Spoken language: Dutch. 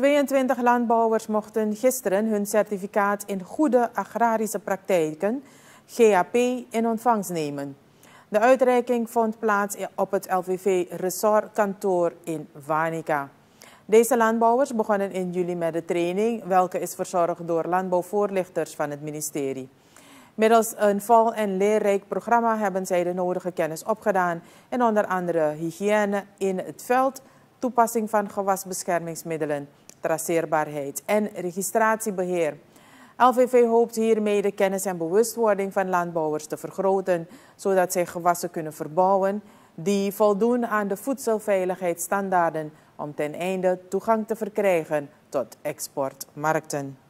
22 landbouwers mochten gisteren hun certificaat in goede agrarische praktijken, GAP, in ontvangst nemen. De uitreiking vond plaats op het LVV Ressortkantoor in Wanica. Deze landbouwers begonnen in juli met de training, welke is verzorgd door landbouwvoorlichters van het ministerie. Middels een vol- en leerrijk programma hebben zij de nodige kennis opgedaan en onder andere hygiëne in het veld, toepassing van gewasbeschermingsmiddelen, traceerbaarheid en registratiebeheer. LVV hoopt hiermee de kennis en bewustwording van landbouwers te vergroten, zodat zij gewassen kunnen verbouwen die voldoen aan de voedselveiligheidsstandaarden om ten einde toegang te verkrijgen tot exportmarkten.